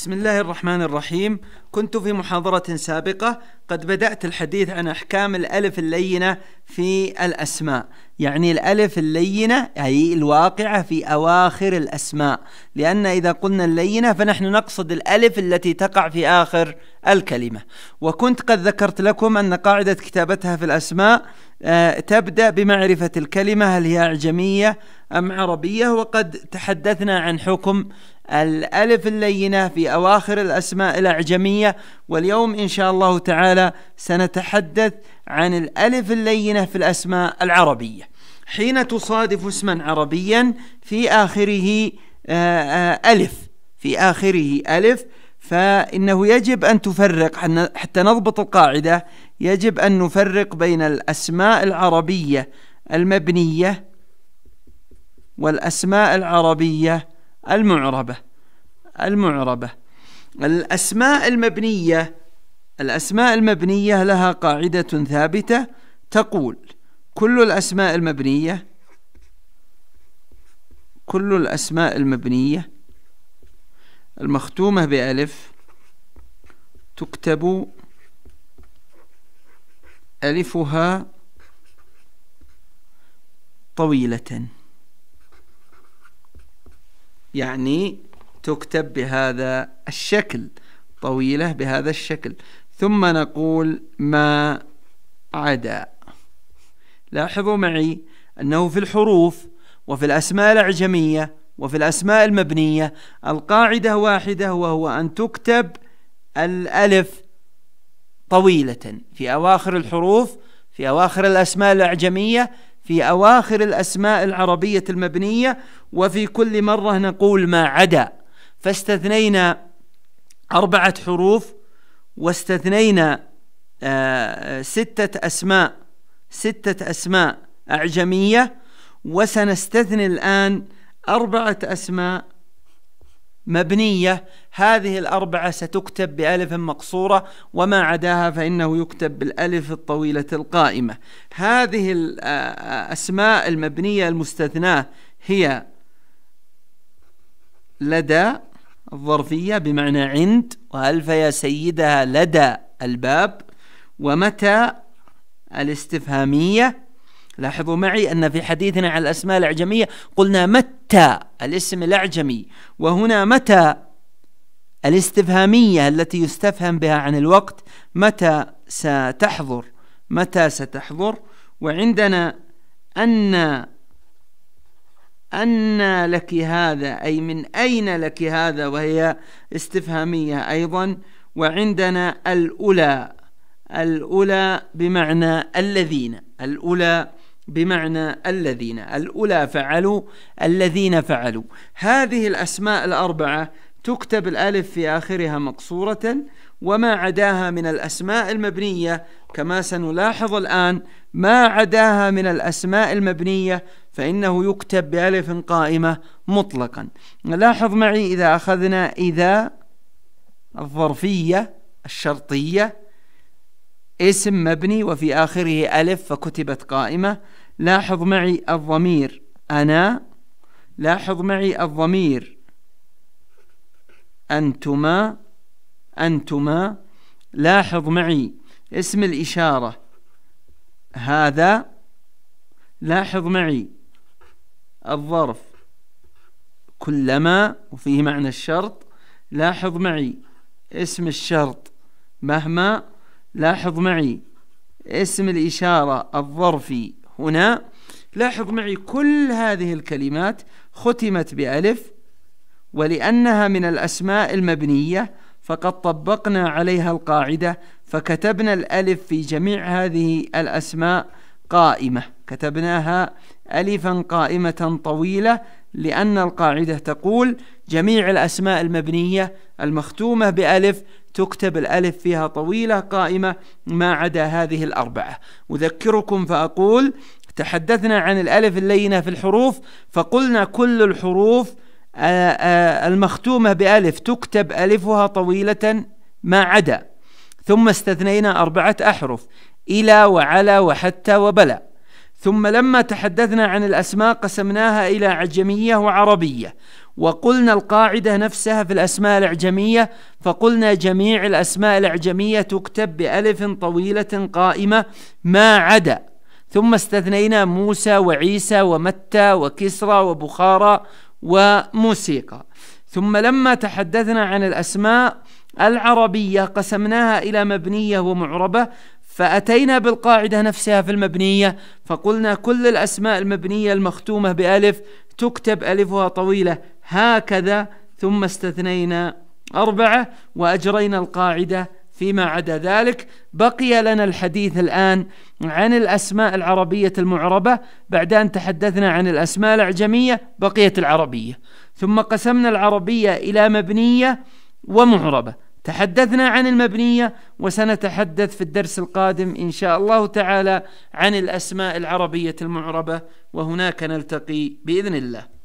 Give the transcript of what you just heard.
بسم الله الرحمن الرحيم كنت في محاضرة سابقة قد بدأت الحديث عن أحكام الألف اللينة في الأسماء يعني الألف اللينة أي الواقعة في أواخر الأسماء لأن إذا قلنا اللينة فنحن نقصد الألف التي تقع في آخر الكلمة وكنت قد ذكرت لكم أن قاعدة كتابتها في الأسماء آه، تبدأ بمعرفة الكلمة هل هي أعجمية أم عربية وقد تحدثنا عن حكم الألف اللينة في أواخر الأسماء الأعجمية واليوم إن شاء الله تعالى سنتحدث عن الألف اللينة في الأسماء العربية حين تصادف اسما عربيا في آخره آه، آه، ألف في آخره ألف فإنه يجب أن تفرق حتى نضبط القاعدة يجب أن نفرق بين الأسماء العربية المبنية والأسماء العربية المعربة المعربة الأسماء المبنية الأسماء المبنية لها قاعدة ثابتة تقول كل الأسماء المبنية كل الأسماء المبنية المختومة بألف تكتب ألفها طويلة يعني تكتب بهذا الشكل طويلة بهذا الشكل ثم نقول ما عدا لاحظوا معي أنه في الحروف وفي الأسماء الأعجمية وفي الأسماء المبنية القاعدة واحدة وهو أن تكتب الألف طويلة في أواخر الحروف في أواخر الأسماء الأعجمية في أواخر الأسماء العربية المبنية وفي كل مرة نقول ما عدا فاستثنينا أربعة حروف واستثنينا آه، ستة أسماء ستة أسماء أعجمية وسنستثني الآن أربعة أسماء مبنية هذه الأربعة ستكتب بألف مقصورة وما عداها فإنه يكتب بالألف الطويلة القائمة هذه الأسماء المبنية المستثناة هي لدى الظرفية بمعنى عند يا سيدها لدى الباب ومتى الاستفهامية لاحظوا معي أن في حديثنا عن الأسماء الأعجمية قلنا متى الاسم الأعجمي وهنا متى الاستفهامية التي يستفهم بها عن الوقت متى ستحضر متى ستحضر وعندنا أن أن لك هذا أي من أين لك هذا وهي استفهامية أيضا وعندنا الأولى الأولى بمعنى الذين الأولى بمعنى الذين الأولى فعلوا الذين فعلوا هذه الأسماء الأربعة تكتب الألف في آخرها مقصورة وما عداها من الأسماء المبنية كما سنلاحظ الآن ما عداها من الأسماء المبنية فإنه يكتب بألف قائمة مطلقا لاحظ معي إذا أخذنا إذا الظرفية الشرطية اسم مبني وفي آخره ألف فكتبت قائمة لاحظ معي الضمير أنا لاحظ معي الضمير أنتما أنتما لاحظ معي اسم الإشارة هذا لاحظ معي الظرف كلما وفيه معنى الشرط لاحظ معي اسم الشرط مهما لاحظ معي اسم الإشارة الظرفي هنا لاحظ معي كل هذه الكلمات ختمت بألف ولأنها من الأسماء المبنية فقد طبقنا عليها القاعدة فكتبنا الألف في جميع هذه الأسماء قائمة كتبناها ألفا قائمة طويلة لأن القاعدة تقول جميع الأسماء المبنية المختومة بألف تكتب الألف فيها طويلة قائمة ما عدا هذه الأربعة أذكركم فأقول تحدثنا عن الألف اللينة في الحروف فقلنا كل الحروف المختومة بألف تكتب ألفها طويلة ما عدا ثم استثنينا أربعة أحرف إلى وعلى وحتى وبلى ثم لما تحدثنا عن الاسماء قسمناها الى اعجميه وعربيه وقلنا القاعده نفسها في الاسماء الاعجميه فقلنا جميع الاسماء الاعجميه تكتب بالف طويله قائمه ما عدا ثم استثنينا موسى وعيسى ومتى وكسرى وبخارى وموسيقى ثم لما تحدثنا عن الاسماء العربيه قسمناها الى مبنيه ومعربه فأتينا بالقاعدة نفسها في المبنية فقلنا كل الأسماء المبنية المختومة بألف تكتب ألفها طويلة هكذا ثم استثنينا أربعة وأجرينا القاعدة فيما عدا ذلك بقي لنا الحديث الآن عن الأسماء العربية المعربة بعد أن تحدثنا عن الأسماء الأعجمية بقيت العربية ثم قسمنا العربية إلى مبنية ومعربة تحدثنا عن المبنية وسنتحدث في الدرس القادم إن شاء الله تعالى عن الأسماء العربية المعربة وهناك نلتقي بإذن الله